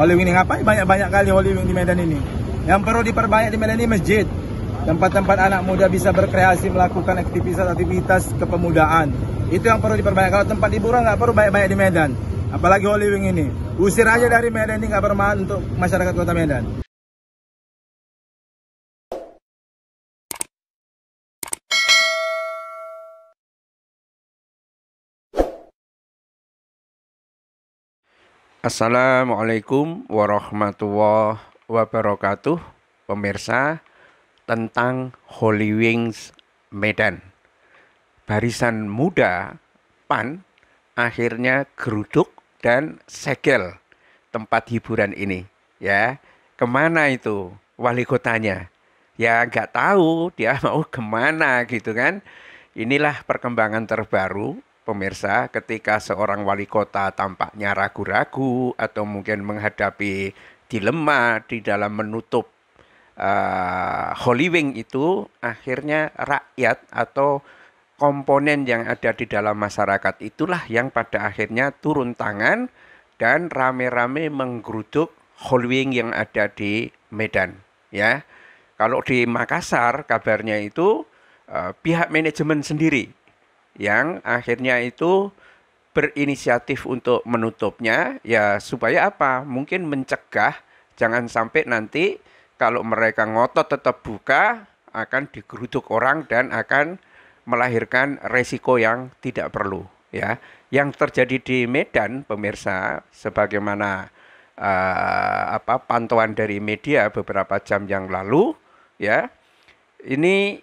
Holy Wing ini ngapain banyak-banyak kali Holy Wing di Medan ini. Yang perlu diperbanyak di Medan ini masjid. Tempat-tempat anak muda bisa berkreasi melakukan aktivitas-aktivitas kepemudaan. Itu yang perlu diperbanyak. Kalau tempat hiburan nggak perlu banyak-banyak di Medan. Apalagi Holy Wing ini. Usir aja dari Medan ini nggak bermanfaat untuk masyarakat kota Medan. Assalamualaikum warahmatullahi wabarakatuh Pemirsa tentang Holy Wings Medan Barisan muda PAN akhirnya geruduk dan segel tempat hiburan ini ya kemana itu wali kotanya ya nggak tahu dia mau kemana gitu kan inilah perkembangan terbaru pemirsa, ketika seorang wali kota tampaknya ragu-ragu atau mungkin menghadapi dilema di dalam menutup uh, Holy Wing itu, akhirnya rakyat atau komponen yang ada di dalam masyarakat itulah yang pada akhirnya turun tangan dan rame-rame menggeruduk Holy Wing yang ada di Medan, ya. Kalau di Makassar kabarnya itu uh, pihak manajemen sendiri yang akhirnya itu berinisiatif untuk menutupnya ya supaya apa? Mungkin mencegah jangan sampai nanti kalau mereka ngotot tetap buka akan digeruduk orang dan akan melahirkan resiko yang tidak perlu ya. Yang terjadi di Medan pemirsa sebagaimana uh, apa pantauan dari media beberapa jam yang lalu ya. Ini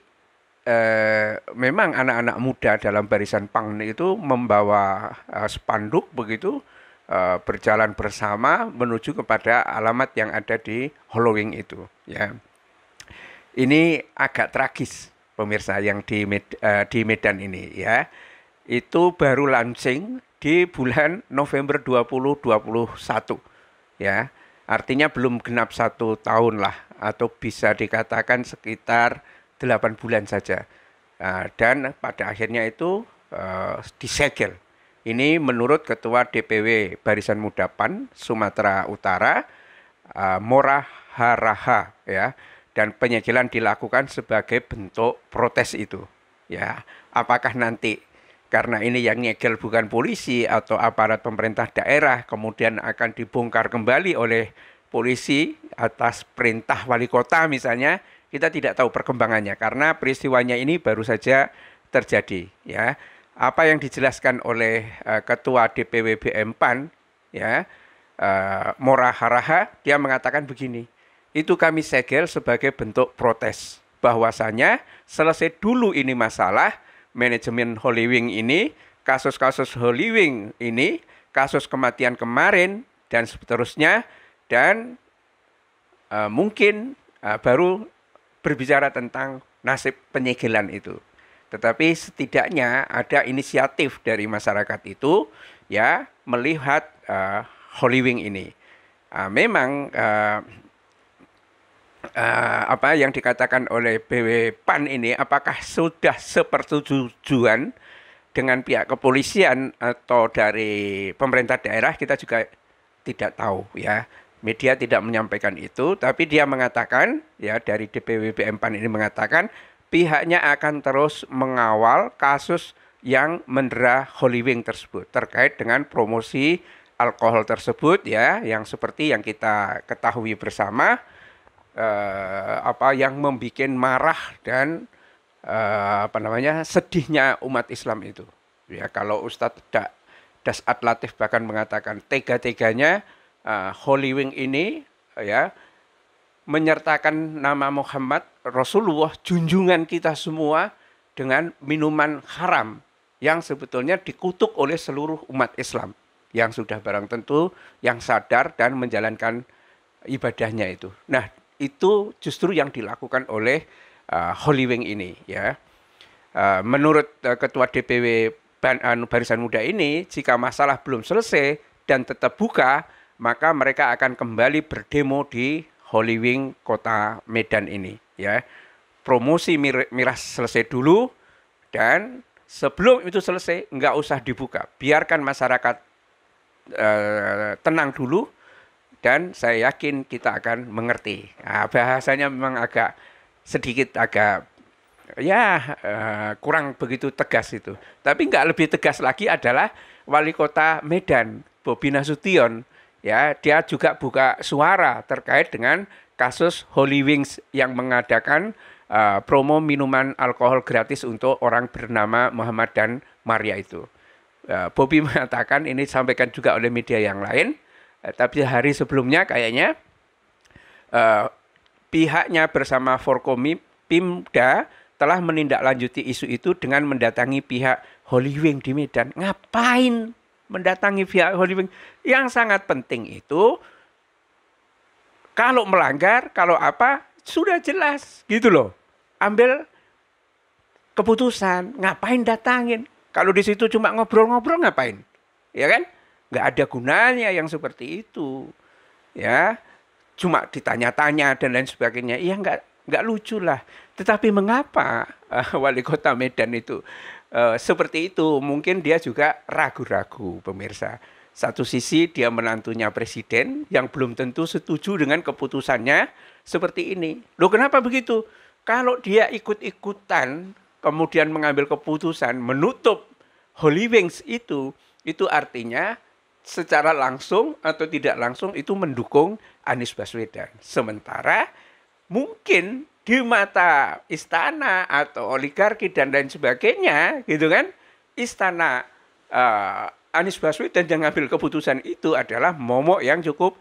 Eh, memang anak-anak muda dalam barisan pang itu membawa eh, spanduk begitu eh, berjalan bersama menuju kepada alamat yang ada di Halloween itu ya. Ini agak tragis pemirsa yang di med, eh, di Medan ini ya. Itu baru launching di bulan November 2021 ya. Artinya belum genap satu tahun lah atau bisa dikatakan sekitar 8 bulan saja. Nah, dan pada akhirnya itu uh, disegel. Ini menurut Ketua DPW Barisan Muda PAN Sumatera Utara uh, eh, Haraha ya dan penyegelan dilakukan sebagai bentuk protes itu ya apakah nanti karena ini yang nyegel bukan polisi atau aparat pemerintah daerah kemudian akan dibongkar kembali oleh polisi atas perintah wali kota misalnya kita tidak tahu perkembangannya karena peristiwanya ini baru saja terjadi ya. Apa yang dijelaskan oleh uh, ketua DPW BM PAN ya uh, Mora Haraha dia mengatakan begini. Itu kami segel sebagai bentuk protes bahwasanya selesai dulu ini masalah manajemen Holy Wing ini, kasus-kasus Holy Wing ini, kasus kematian kemarin dan seterusnya dan uh, mungkin uh, baru berbicara tentang nasib penyegelan itu. Tetapi setidaknya ada inisiatif dari masyarakat itu ya melihat uh, Holy Wing ini. Uh, memang uh, uh, apa yang dikatakan oleh BW Pan ini apakah sudah sepersetujuan dengan pihak kepolisian atau dari pemerintah daerah kita juga tidak tahu ya media tidak menyampaikan itu, tapi dia mengatakan, ya dari DPW BM PAN ini mengatakan, pihaknya akan terus mengawal kasus yang mendera Holy Wing tersebut terkait dengan promosi alkohol tersebut ya, yang seperti yang kita ketahui bersama, eh, apa yang membuat marah dan eh, apa namanya sedihnya umat Islam itu. Ya kalau Ustadz tidak Das Atlatif bahkan mengatakan tega-teganya uh, Holy Wing ini ya menyertakan nama Muhammad Rasulullah junjungan kita semua dengan minuman haram yang sebetulnya dikutuk oleh seluruh umat Islam yang sudah barang tentu yang sadar dan menjalankan ibadahnya itu. Nah, itu justru yang dilakukan oleh uh, Holy Wing ini ya. Uh, menurut uh, ketua DPW anu, Barisan Muda ini, jika masalah belum selesai dan tetap buka, maka mereka akan kembali berdemo di Wing Kota Medan ini ya. Promosi mir miras selesai dulu dan sebelum itu selesai nggak usah dibuka. Biarkan masyarakat eh, tenang dulu dan saya yakin kita akan mengerti. Nah, bahasanya memang agak sedikit agak ya uh, kurang begitu tegas itu. Tapi nggak lebih tegas lagi adalah wali kota Medan, Bobi Nasution ya dia juga buka suara terkait dengan kasus Holy Wings yang mengadakan uh, promo minuman alkohol gratis untuk orang bernama Muhammad dan Maria itu. Uh, Bobby mengatakan ini disampaikan juga oleh media yang lain, uh, tapi hari sebelumnya kayaknya uh, pihaknya bersama Forkomi Pimda telah menindaklanjuti isu itu dengan mendatangi pihak Holy Wing di Medan. Ngapain mendatangi pihak holding. Yang sangat penting itu kalau melanggar, kalau apa sudah jelas gitu loh. Ambil keputusan, ngapain datangin? Kalau di situ cuma ngobrol-ngobrol ngapain? Ya kan? Nggak ada gunanya yang seperti itu. Ya, cuma ditanya-tanya dan lain sebagainya. Iya nggak nggak lucu lah. Tetapi mengapa uh, wali kota Medan itu e, seperti itu mungkin dia juga ragu-ragu pemirsa satu sisi dia menantunya presiden yang belum tentu setuju dengan keputusannya seperti ini. Loh kenapa begitu? Kalau dia ikut-ikutan kemudian mengambil keputusan menutup Holy Wings itu, itu artinya secara langsung atau tidak langsung itu mendukung Anies Baswedan. Sementara mungkin di mata istana atau oligarki dan lain sebagainya, gitu kan? Istana uh, Anies Baswedan yang ngambil keputusan itu adalah momok yang cukup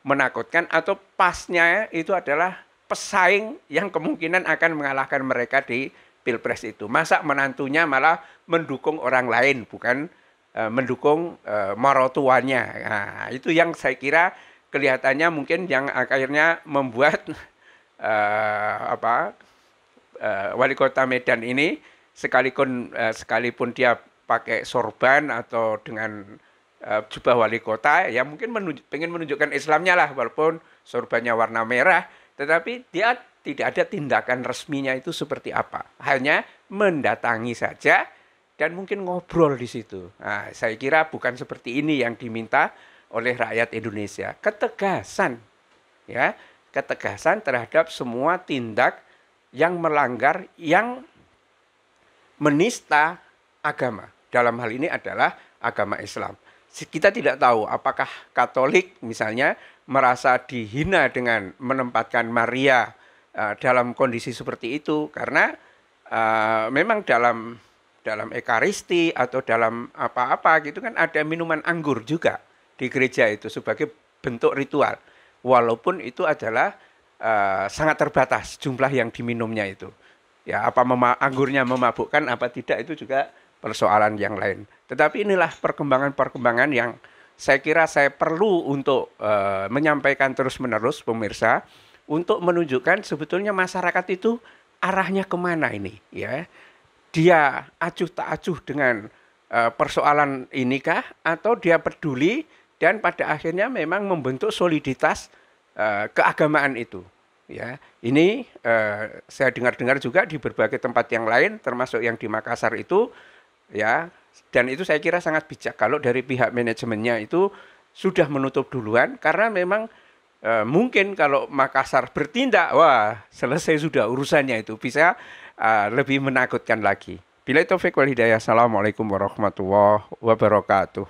menakutkan atau pasnya itu adalah pesaing yang kemungkinan akan mengalahkan mereka di pilpres itu. Masa menantunya malah mendukung orang lain, bukan uh, mendukung uh, marotuannya. Nah, itu yang saya kira kelihatannya mungkin yang akhirnya membuat uh, apa uh, wali kota Medan ini sekalipun uh, sekalipun dia pakai sorban atau dengan uh, jubah wali kota ya mungkin menunjuk, pengen menunjukkan Islamnya lah walaupun sorbannya warna merah tetapi dia tidak ada tindakan resminya itu seperti apa hanya mendatangi saja dan mungkin ngobrol di situ nah, saya kira bukan seperti ini yang diminta oleh rakyat Indonesia ketegasan ya ketegasan terhadap semua tindak yang melanggar, yang menista agama. Dalam hal ini adalah agama Islam. Kita tidak tahu apakah Katolik misalnya merasa dihina dengan menempatkan Maria uh, dalam kondisi seperti itu karena uh, memang dalam dalam ekaristi atau dalam apa-apa gitu kan ada minuman anggur juga di gereja itu sebagai bentuk ritual walaupun itu adalah uh, sangat terbatas jumlah yang diminumnya itu. Ya, apa mema anggurnya memabukkan apa tidak itu juga persoalan yang lain. Tetapi inilah perkembangan-perkembangan yang saya kira saya perlu untuk e, menyampaikan terus-menerus pemirsa untuk menunjukkan sebetulnya masyarakat itu arahnya kemana ini ya dia acuh tak acuh dengan e, persoalan inikah atau dia peduli dan pada akhirnya memang membentuk soliditas uh, keagamaan itu ya ini uh, saya dengar-dengar juga di berbagai tempat yang lain termasuk yang di Makassar itu ya dan itu saya kira sangat bijak kalau dari pihak manajemennya itu sudah menutup duluan karena memang e, mungkin kalau Makassar bertindak wah selesai sudah urusannya itu bisa e, lebih menakutkan lagi. Bila itu Fikul Hidayah. Assalamualaikum warahmatullahi wabarakatuh.